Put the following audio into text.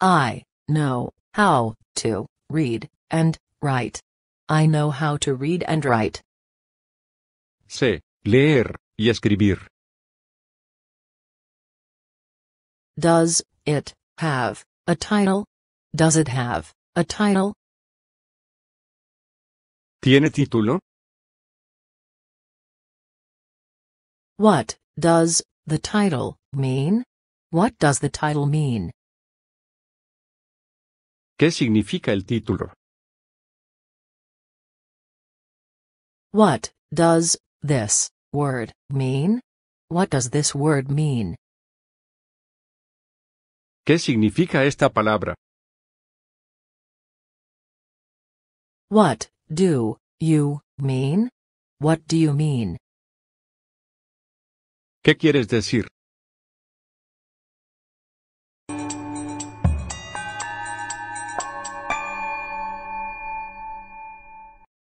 I know how to read and write. I know how to read and write. Sé leer y escribir. Does it have a title? Does it have a title? ¿Tiene título? What does the title mean? What does the title mean? ¿Qué significa el título? What does this word mean? What does this word mean? ¿Qué significa esta palabra? What do you mean? What do you mean? ¿Qué quieres decir?